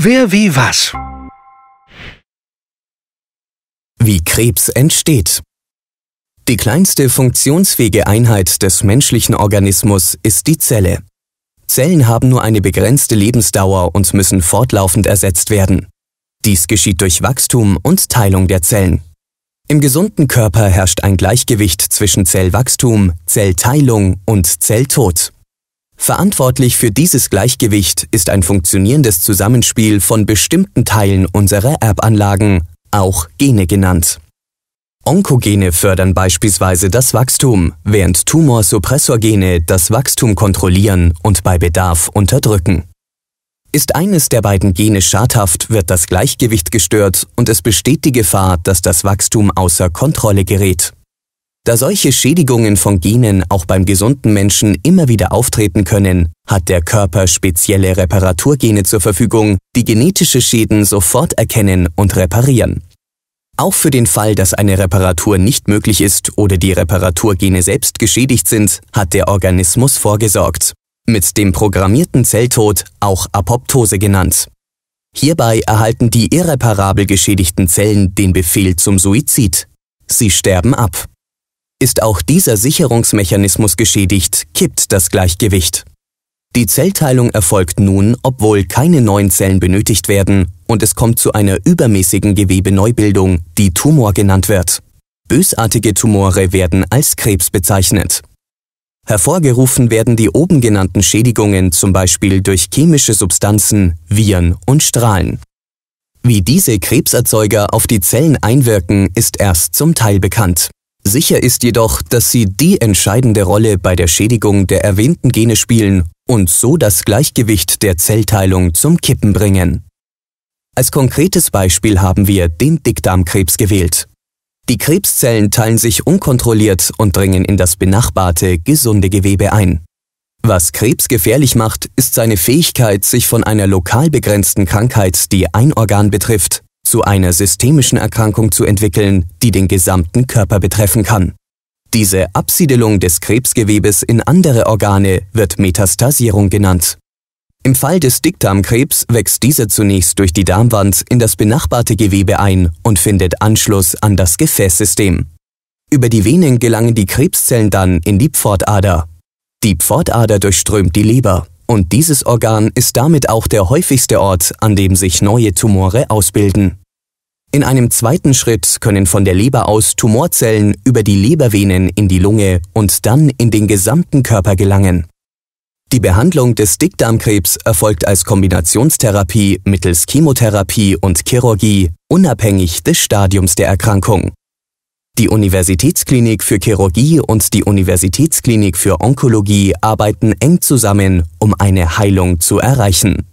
Wer wie was? Wie Krebs entsteht. Die kleinste funktionsfähige Einheit des menschlichen Organismus ist die Zelle. Zellen haben nur eine begrenzte Lebensdauer und müssen fortlaufend ersetzt werden. Dies geschieht durch Wachstum und Teilung der Zellen. Im gesunden Körper herrscht ein Gleichgewicht zwischen Zellwachstum, Zellteilung und Zelltod. Verantwortlich für dieses Gleichgewicht ist ein funktionierendes Zusammenspiel von bestimmten Teilen unserer Erbanlagen, auch Gene genannt. Onkogene fördern beispielsweise das Wachstum, während Tumorsuppressorgene das Wachstum kontrollieren und bei Bedarf unterdrücken. Ist eines der beiden Gene schadhaft, wird das Gleichgewicht gestört und es besteht die Gefahr, dass das Wachstum außer Kontrolle gerät. Da solche Schädigungen von Genen auch beim gesunden Menschen immer wieder auftreten können, hat der Körper spezielle Reparaturgene zur Verfügung, die genetische Schäden sofort erkennen und reparieren. Auch für den Fall, dass eine Reparatur nicht möglich ist oder die Reparaturgene selbst geschädigt sind, hat der Organismus vorgesorgt. Mit dem programmierten Zelltod, auch Apoptose genannt. Hierbei erhalten die irreparabel geschädigten Zellen den Befehl zum Suizid. Sie sterben ab. Ist auch dieser Sicherungsmechanismus geschädigt, kippt das Gleichgewicht. Die Zellteilung erfolgt nun, obwohl keine neuen Zellen benötigt werden, und es kommt zu einer übermäßigen Gewebeneubildung, die Tumor genannt wird. Bösartige Tumore werden als Krebs bezeichnet. Hervorgerufen werden die oben genannten Schädigungen zum Beispiel durch chemische Substanzen, Viren und Strahlen. Wie diese Krebserzeuger auf die Zellen einwirken, ist erst zum Teil bekannt. Sicher ist jedoch, dass sie die entscheidende Rolle bei der Schädigung der erwähnten Gene spielen und so das Gleichgewicht der Zellteilung zum Kippen bringen. Als konkretes Beispiel haben wir den Dickdarmkrebs gewählt. Die Krebszellen teilen sich unkontrolliert und dringen in das benachbarte, gesunde Gewebe ein. Was Krebs gefährlich macht, ist seine Fähigkeit, sich von einer lokal begrenzten Krankheit, die ein Organ betrifft, zu einer systemischen Erkrankung zu entwickeln, die den gesamten Körper betreffen kann. Diese Absiedelung des Krebsgewebes in andere Organe wird Metastasierung genannt. Im Fall des Dickdarmkrebs wächst dieser zunächst durch die Darmwand in das benachbarte Gewebe ein und findet Anschluss an das Gefäßsystem. Über die Venen gelangen die Krebszellen dann in die Pfortader. Die Pfortader durchströmt die Leber und dieses Organ ist damit auch der häufigste Ort, an dem sich neue Tumore ausbilden. In einem zweiten Schritt können von der Leber aus Tumorzellen über die Lebervenen in die Lunge und dann in den gesamten Körper gelangen. Die Behandlung des Dickdarmkrebs erfolgt als Kombinationstherapie mittels Chemotherapie und Chirurgie, unabhängig des Stadiums der Erkrankung. Die Universitätsklinik für Chirurgie und die Universitätsklinik für Onkologie arbeiten eng zusammen, um eine Heilung zu erreichen